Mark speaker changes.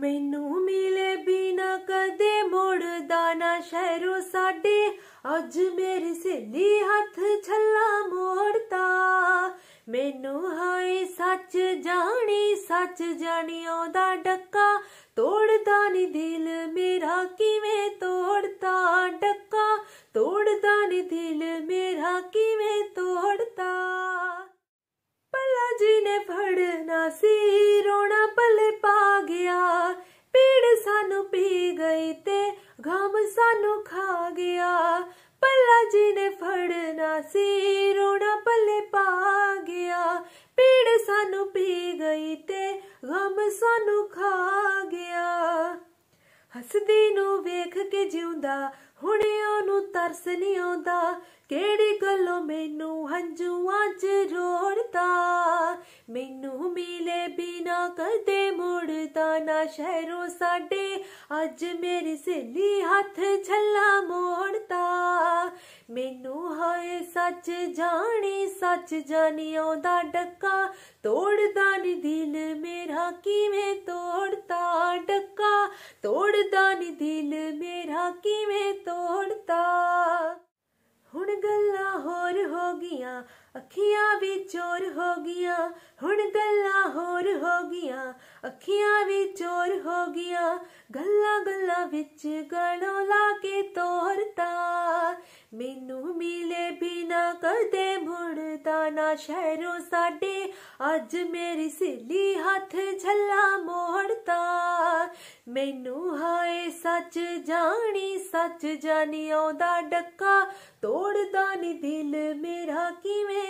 Speaker 1: ਮੈਨੂੰ ਮਿਲੇ ਬਿਨਾ ਕਦੇ ਮੁੜਦਾ ਨਾ ਸ਼ਹਿਰੋ ਸਾਡੇ ਅੱਜ ਮੇਰੀ ਸਹੇਲੀ ਹੱਥ ਛੱਲਾ ਮੋੜਦਾ ਮੈਨੂੰ ਹਾਏ ਸੱਚ ਜਾਣੀ ਸੱਚ ਜਾਣੀ ਆਉਂਦਾ ਡੱਕਾ ਤੋੜਦਾ ਨਹੀਂ ਦਿਲ ਮੇਰਾ ਕਿਵੇਂ ਤੋੜਦਾ ਡੱਕਾ ਤੋੜਦਾ ਨਹੀਂ ਦਿਲ ਮੇਰਾ ਕਿਵੇਂ ਨੂੰ ਖਾ ਗਿਆ ਪੱਲਾ ਜੀ ਨੇ ਫੜਨਾ ਸੀ ਰੋਣਾ ਪੱਲੇ ਪਾ ਗਿਆ ਪੀੜ ਸਾਨੂੰ ਪੀ ਗਈ ਤੇ ਗਮ ਸਾਨੂੰ ਖਾ ਗਿਆ ਹੱਸਦੀ ਨੂੰ ਵੇਖ ਕੇ ਜਿਉਂਦਾ ਹੁਣ ਉਹਨੂੰ ਤਰਸ ਨਹੀਂ ਆਉਂਦਾ ਕਿਹੜੀ ਗੱਲੋਂ ਮੈਨੂੰ ਹੰਝੂਆਂ 'ਚ ਰੋੜਦਾ ਮੈਨੂੰ ਬਿਨਾ ਕਦੇ ਮੁੜਦਾ ਨਾ ਸ਼ਹਿਰੋਂ ਸਾਡੇ ਅੱਜ ਮੇਰੀ ਸਹੇਲੀ ਹੱਥ ਛੱਲਾ ਮੋੜਦਾ ਮੈਨੂੰ ਹਾਏ ਸੱਚ ਜਾਣੀ ਸੱਚ ਜਾਣੀ ਆਉਂਦਾ ਡੱਕਾ ਤੋੜਦਾ ਨਹੀਂ ਦਿਲ ਮੇਰਾ ਕਿਵੇਂ ਤੋੜਦਾ ਡੱਕਾ ਤੋੜਦਾ ਨਹੀਂ ਦਿਲ ਮੇਰਾ ਕਿਵੇਂ ਤੋੜਦਾ ਹੁਣ ਗੱਲਾਂ ਹੋਰ ਹੋ ਗਈਆਂ ਅੱਖੀਆਂ ਚੋਰ ਹੋ ਗਿਆ ਹੁਣ ਗੱਲਾਂ ਹੋਰ ਹੋ ਗਿਆ ਅੱਖੀਆਂ ਵੀ ਚੋਰ ਹੋ ਗਿਆ ਗੱਲਾਂ ਗੱਲਾਂ ਵਿੱਚ ਗਣੋ ਲਾ ਕੇ ਤੋਰਤਾ ਮੈਨੂੰ ਮਿਲੇ ਬਿਨਾ ਕਦੇ ਮੁੜਦਾ ਨਾ ਸ਼ਹਿਰੋਂ ਸਾਡੇ ਅੱਜ ਮੇਰੀ ਸਿੱਲੀ ਹੱਥ ਝੱਲਾ ਮੋੜਤਾ ਮੈਨੂੰ ਹਾਏ ਸੱਚ ਜਾਣੀ ਸੱਚ ਜਾਣੀ ਆਉਂਦਾ ਡੱਕਾ ਤੋੜਦਾ ਨਹੀਂ ਦਿਲ ਮੇਰਾ ਕਿਵੇਂ